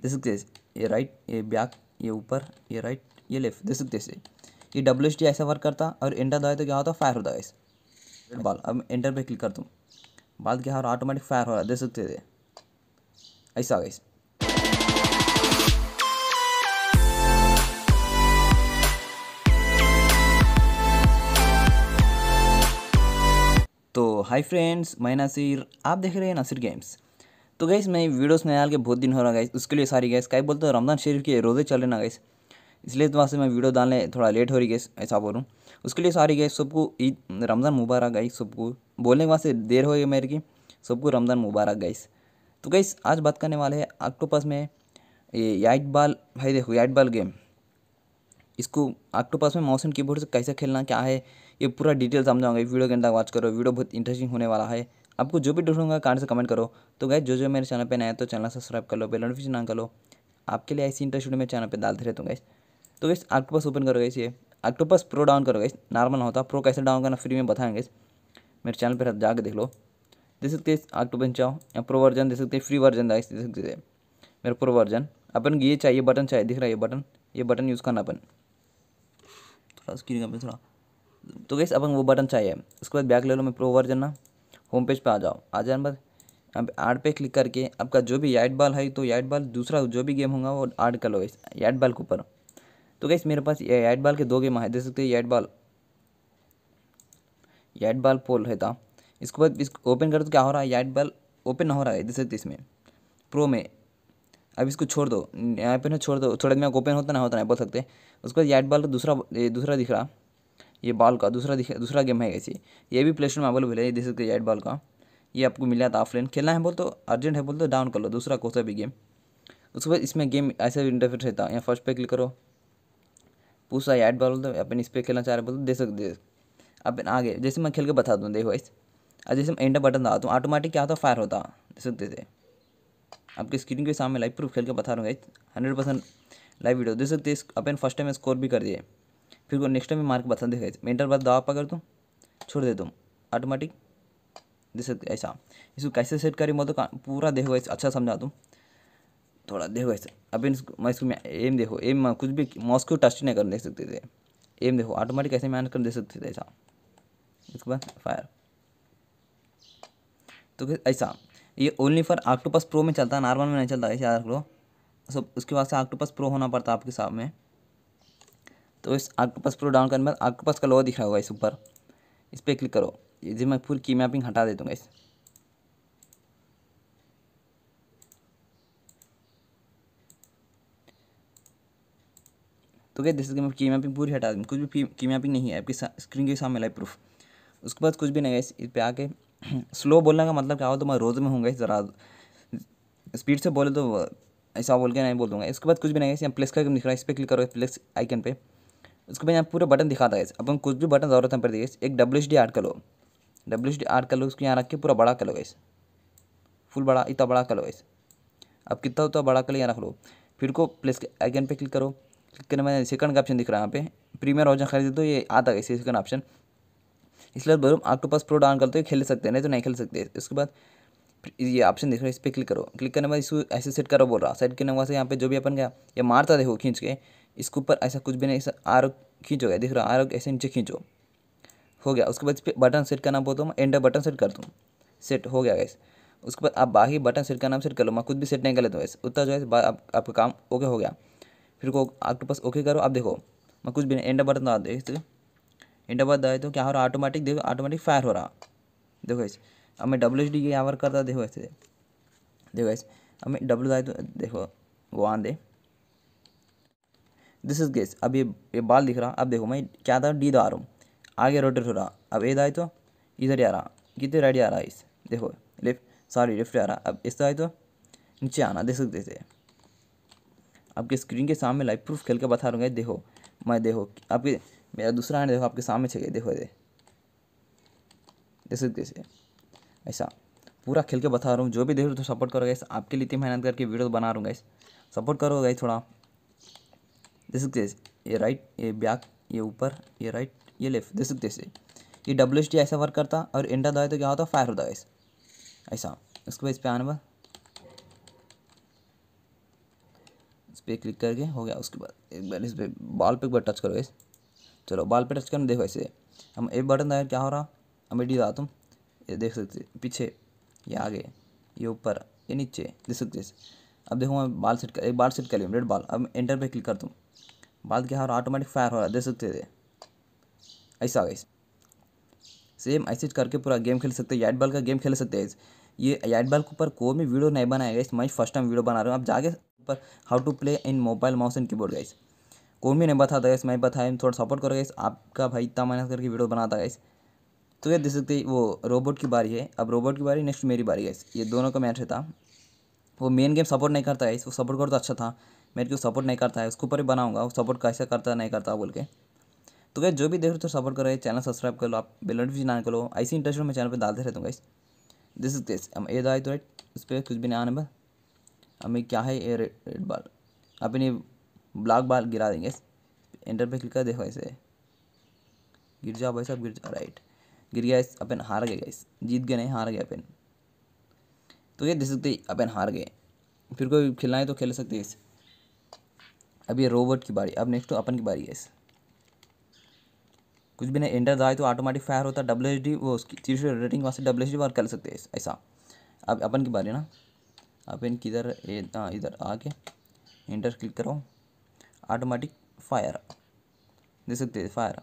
this this ये right ये back ये ऊपर ये राइट ये लेफ्ट दिस दिस ये डब्ल्यू एच ऐसा वर्क करता और इंटर दबाए तो क्या होता फायर होता है इस रेड बॉल अब इंटर पे क्लिक कर दूँ बाद क्या हो रहा ऑटोमेटिक फायर हो रहा है दे सकते थे ऐसा गई तो हाय फ्रेंड्स मैं नासिर आप देख रहे हैं नासिर गेम्स तो गैस मैं वीडियोस नहीं डाल के बहुत दिन हो रहा गैस उसके लिए सारी गैस क्या बोलते हो रमज़ान शरीफ के रोज़े चल रहे ना गैस इसलिए वहाँ से मैं वीडियो डालने थोड़ा लेट हो रही गैस ऐसा बोलूँ उसके लिए सारी गैस सबको ईद रमज़ान मुबारक गई सबको बोलने के वहाँ से देर हो गई मेरे की सबको रमज़ान मुबारक गैस तो गैस आज बात करने वाले हैं आक्टोपस में ये याइट बाल भाई देखो याइट बाल गेम इसको आक्टोपस में मौसम की बोर्ड से कैसे खेलना क्या है ये पूरा डिटेल समझाऊंगा वीडियो के अंदर वॉच करो वीडियो बहुत इंटरेस्टिंग होने वाला है आपको जो भी डाउट होगा कहाँ से कमेंट करो तो गए जो जो मेरे चैनल पर नया तो चैनल सब्सक्राइब कर लो बेल नोटिफिकेशन ऑन कर लो आपके लिए ऐसी इंटरेस्ट मैं चैनल पर डालते रहता हूँ गैस तो गैस पास ओपन करो गैस ये पास प्रो डाउन करो गैस नॉर्मल होता प्रो कैसे डाउन करना फ्री में बताएंगे मेरे चैनल पर जाकर देख लो दे सकते हैं ऑक्टोपस चाहो या प्रो वर्जन दे सकते हैं फ्री वर्जन दे सकते हैं मेरा प्रो वर्जन अपन ये चाहिए बटन चाहिए दिख रहा है ये बटन ये बटन यूज़ करना अपन थोड़ा स्क्रीन का थोड़ा तो गैस अपन वो बटन चाहिए उसके बाद बैक ले लो मैं प्रो वर्जन ना होम पेज पर आ जाओ आ जाने बाद यहाँ पे आर्ट पे क्लिक करके आपका जो भी याइट बॉल है तो याइट बॉल दूसरा जो भी गेम होगा वो ऐड कर लो इस याइट बॉल के ऊपर तो गैस मेरे पास याइट बॉल के दो गेम है देख सकते हो याइट बॉल याइट बॉल पोल है था इसके बाद इसको ओपन करो तो क्या हो रहा है याइट बॉल ओपन हो रहा है देख सकते इसमें प्रो में अब इसको छोड़ दो यहाँ पे ना छोड़ दो थोड़ा दिन ओपन होता ना होता ना बोल सकते उसके बाद याइट बॉल तो दूसरा दूसरा दिख रहा ये बॉल का दूसरा दूसरा गेम है ऐसी ये भी प्ले स्टोर में अवेलेबल है दिस इज एट बॉल का ये आपको मिल जाता ऑफलाइन खेलना है बोल तो अर्जेंट है बोल तो डाउन कर लो दूसरा कौन सा भी गेम उसके बाद इसमें गेम ऐसा भी इंटरफेस रहता है यहाँ फर्स्ट पे क्लिक करो पूछा ऐड बॉल तो अपन इस पर खेलना चाह रहे बोल तो दे सकते अपन आगे जैसे मैं खेल के बता दूँ देखो इस जैसे मैं एंटर बटन दबाता हूँ ऑटोमेटिक क्या होता है फायर होता दे सकते थे आपकी स्क्रीन के सामने लाइव प्रूफ खेल के बता रहा हूँ हंड्रेड परसेंट लाइव वीडियो दे सकते अपन फर्स्ट टाइम स्कोर भी कर दिए फिर नेक्स्ट टाइम मैं मार्क बता देखा मैं इंटर बाद दवा पकड़ दूँ छोड़ देता हूँ ऑटोमेटिक जैसे ऐसा इसको कैसे सेट करें मैं तो पूरा देखो ऐसे अच्छा समझा दूँ थोड़ा देखो ऐसे अभी मैं इसको एम देखो एम कुछ भी मॉस्को टच नहीं कर देख सकते थे एम देखो ऑटोमेटिक ऐसे मैनेज कर दे सकते थे ऐसा इसके बाद फायर तो ऐसा ये ओनली फॉर आक्टोपस प्रो में चलता है नॉर्मल में नहीं चलता ऐसे याद लो सब उसके बाद से आक्टोपस प्रो होना पड़ता है आपके सामने तो इस आपके पास पूरा डाउन करने बाद आपके पास का लोगो दिख रहा होगा इस ऊपर इस पर क्लिक करो इसे मैं पूरी की मैपिंग हटा दे दूँगा इस तो क्या कि मैं की मैपिंग पूरी हटा दूँ कुछ भी की मैपिंग नहीं है आपकी स्क्रीन के सामने लाइव प्रूफ उसके बाद कुछ भी नहीं है इस पर आके स्लो बोलने का मतलब क्या हो तो मैं रोज़ में इस ज़रा स्पीड से बोले तो ऐसा बोल के नहीं बोल दूंगा इसके बाद कुछ भी नहीं है यहाँ प्लस का दिख रहा है इस पर क्लिक करो प्लस आइकन पे उसके बाद यहाँ पूरा बटन दिखाता है अपन कुछ भी बटन ज़रूरत है पर देखिए एक डब्ल्यू एच डी ऐड कर लो डब्ल्यू एच डी ऐड कर लो उसको यहाँ रख के पूरा बड़ा कर लो गैस फुल बड़ा इतना बड़ा कर लो गैस अब कितना उतना बड़ा कर लो यहाँ रख लो फिर को प्लेस के आइकन पे क्लिक करो क्लिक करने में सेकंड का ऑप्शन दिख रहा है यहाँ पे प्रीमियर ऑप्शन खरीदे तो ये आता है सेकंड ऑप्शन इसलिए बोलो आपके पास प्रो डाउन करते हो खेल सकते हैं नहीं तो नहीं खेल सकते उसके बाद ये ऑप्शन दिख रहा है इस पर क्लिक करो क्लिक करने के बाद इसको ऐसे सेट करो बोल रहा सेट करने के बाद यहाँ पे जो भी अपन गया ये मारता देखो खींच के इसके ऊपर ऐसा कुछ भी नहीं ऐसा आर खींचो गया दिख रहा आर ऐसे नीचे खींचो हो गया उसके बाद इस पर बटन सेट करना बोलता हूँ एंडर बटन सेट कर दूँ सेट हो गया गैस उसके बाद आप बाकी बटन सेट का नाम सेट कर लो मैं खुद भी सेट नहीं कर लेता वैसे उतना जो है आप, आपका काम ओके हो गया फिर को आपके पास ओके करो आप देखो मैं कुछ भी नहीं एंडर बटन दबा देखते एंडर बटन दबाए तो क्या हो रहा ऑटोमेटिक देखो ऑटोमेटिक फायर हो रहा देखो ऐसे अब मैं डब्ल्यू एच डी यहाँ पर करता देखो ऐसे देखो ऐसे अब मैं डब्ल्यू दबाए तो देखो वो आंदे दे दिस इज गेस अब ये बाल दिख रहा अब देखो मैं क्या था डी दार तो हूँ आगे रोटेट हो रहा अब तो ए दाए तो इधर ही आ रहा कितने राइट आ रहा है इस देखो लेफ्ट सॉरी लेफ्ट आ रहा अब इस दाए तो, तो नीचे आना देख सकते थे आपके स्क्रीन के सामने लाइव प्रूफ खेल के बता रहा देखो मैं देखो आपके मेरा दूसरा आने देखो आपके सामने छे देखो दे देख सकते ऐसा पूरा खेल के बता रहा हूँ जो भी देख रहे हो तो सपोर्ट करोगे इस आपके लिए इतनी मेहनत करके वीडियो बना रहा हूँ इस सपोर्ट करो थोड़ा दिस दिस ये राइट ये बैक ये ऊपर ये राइट ये लेफ्ट दिस दिस ये डब्ल्यू एच डी ऐसा वर्क करता और इंटर दवाए तो क्या होता फायर होता है ऐसा उसके बाद इस पर आने पर इस पर क्लिक करके हो गया उसके बाद एक बार इस पर बाल पे एक बार टच करो इस चलो बाल पे टच कर देखो ऐसे हम एक बटन दाए क्या हो रहा हम एडी दबा तुम ये देख सकते पीछे ये आगे ये ऊपर ये नीचे देख सकते अब देखो मैं बाल सेट कर एक बाल सेट कर लिया रेड बाल अब एंटर पे क्लिक कर तुम बाद क्या हो ऑटोमेटिक फायर हो रहा है देख सकते थे ऐसा गई सेम ऐसे करके पूरा गेम खेल सकते याड याइट बॉल का गेम खेल सकते हैं ये याइट बॉल के ऊपर कोई भी वीडियो नहीं बनाया गया मैं फर्स्ट टाइम वीडियो बना रहा हूँ आप जाके ऊपर how to play in mobile mouse and keyboard guys कोई भी नहीं बताता गैस मैं बताया थोड़ा सपोर्ट करो गैस आपका भाई इतना मेहनत करके वीडियो बनाता गाइस तो ये देख सकते वो रोबोट की बारी है अब रोबोट की बारी नेक्स्ट मेरी बारी गैस ये दोनों का मैच था वो मेन गेम सपोर्ट नहीं करता है वो सपोर्ट करो तो अच्छा था मेरे को सपोर्ट नहीं करता है उसके ऊपर ही बनाऊंगा सपोर्ट कैसे करता नहीं करता बोल के तो गैस जो भी देख रहे हो तो सपोर्ट करो चैनल सब्सक्राइब कर लो आप बेल नोटिफिकेशन आने कर लो ऐसी इंटरेस्ट में चैनल पर डालते रहते हूँ गाइस दिस इज दिस हम ए दाई तो राइट उस पर कुछ भी नहीं आने पर हमें क्या है ये रेड बाल अपनी ब्लैक बाल गिरा देंगे एंटर पर क्लिक कर देखो ऐसे गिर जाओ भाई साहब गिर जाओ राइट गिर गया इस अपन हार गए गए जीत गए नहीं हार गए अपन तो ये दे सकते अपन हार गए फिर कोई खिलना है तो खेल सकते हैं अब ये रोबोट की बारी अब नेक्स्ट तो अपन की बारी है कुछ भी नहीं एंटर दाए तो ऑटोमेटिक फायर होता है डब्ल्यू एच डी वो उसकी चीज़ रेटिंग वहाँ से डब्ल्यू एच डी बार कर सकते हैं ऐसा अब अपन की बारी ना अपन किधर इधर आके इंटर क्लिक करो ऑटोमेटिक फायर देख सकते हैं फायर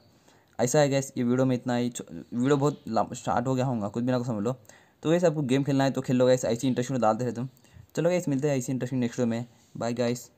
ऐसा है गैस ये वीडियो में इतना ही वीडियो बहुत स्टार्ट हो गया होगा कुछ भी ना समझ लो तो वैसे आपको गेम खेलना है तो खेल लो गैस ऐसी इंटरेस्टिंग डालते रहते तुम चलो गैस मिलते हैं ऐसी इंटरेस्टिंग नेक्स्ट वीडियो में बाय गाइस